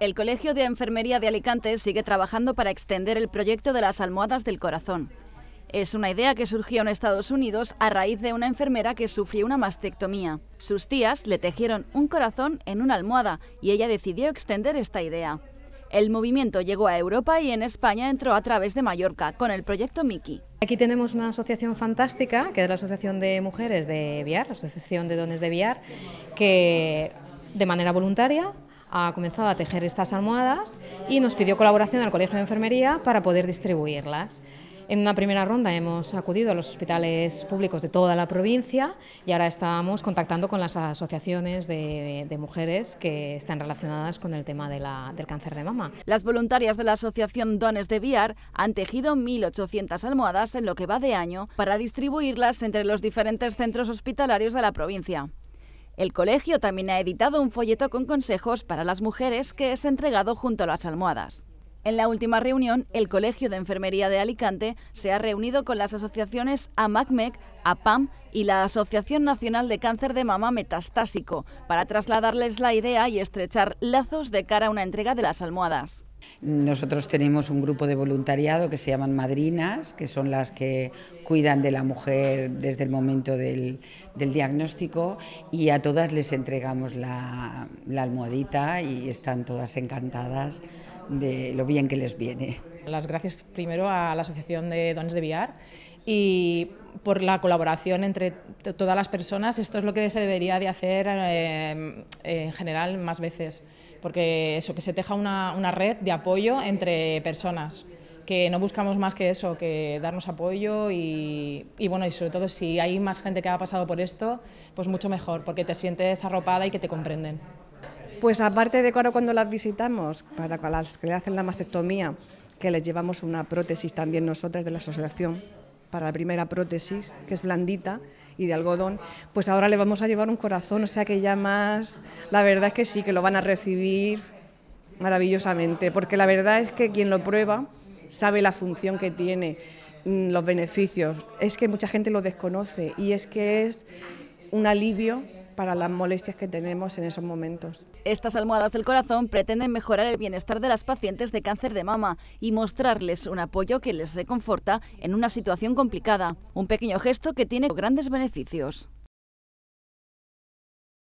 El Colegio de Enfermería de Alicante sigue trabajando para extender el proyecto de las almohadas del corazón. Es una idea que surgió en Estados Unidos a raíz de una enfermera que sufrió una mastectomía. Sus tías le tejieron un corazón en una almohada y ella decidió extender esta idea. El movimiento llegó a Europa y en España entró a través de Mallorca con el proyecto Miki. Aquí tenemos una asociación fantástica, que es la Asociación de Mujeres de Viar, Asociación de Dones de Viar, que de manera voluntaria ha comenzado a tejer estas almohadas y nos pidió colaboración al Colegio de Enfermería para poder distribuirlas. En una primera ronda hemos acudido a los hospitales públicos de toda la provincia y ahora estamos contactando con las asociaciones de, mujeres que están relacionadas con el tema del cáncer de mama. Las voluntarias de la asociación Dones de Viar han tejido 1.800 almohadas en lo que va de año para distribuirlas entre los diferentes centros hospitalarios de la provincia. El colegio también ha editado un folleto con consejos para las mujeres que es entregado junto a las almohadas. En la última reunión, el Colegio de Enfermería de Alicante se ha reunido con las asociaciones AMACMEC, APAM y la Asociación Nacional de Cáncer de Mama Metastásico para trasladarles la idea y estrechar lazos de cara a una entrega de las almohadas. Nosotros tenemos un grupo de voluntariado que se llaman madrinas, que son las que cuidan de la mujer desde el momento del, diagnóstico y a todas les entregamos la, la almohadita y están todas encantadas de lo bien que les viene. Las gracias primero a la Asociación de Dones de Viar y por la colaboración entre todas las personas. Esto es lo que se debería de hacer eh, en general más veces, porque eso, que se teja una, una, red de apoyo entre personas, que no buscamos más que eso, que darnos apoyo y, bueno, y sobre todo si hay más gente que ha pasado por esto, pues mucho mejor, porque te sientes arropada y que te comprenden. Pues aparte de cuando las visitamos, para las que hacen la mastectomía, que les llevamos una prótesis también nosotras de la asociación, para la primera prótesis, que es blandita y de algodón, pues ahora le vamos a llevar un corazón, o sea que ya más, la verdad es que sí, que lo van a recibir maravillosamente, porque la verdad es que quien lo prueba sabe la función que tiene, mm, los beneficios, es que mucha gente lo desconoce y es que es un alivio para las molestias que tenemos en esos momentos. Estas almohadas del corazón pretenden mejorar el bienestar de las pacientes de cáncer de mama y mostrarles un apoyo que les reconforta en una situación complicada, un pequeño gesto que tiene grandes beneficios.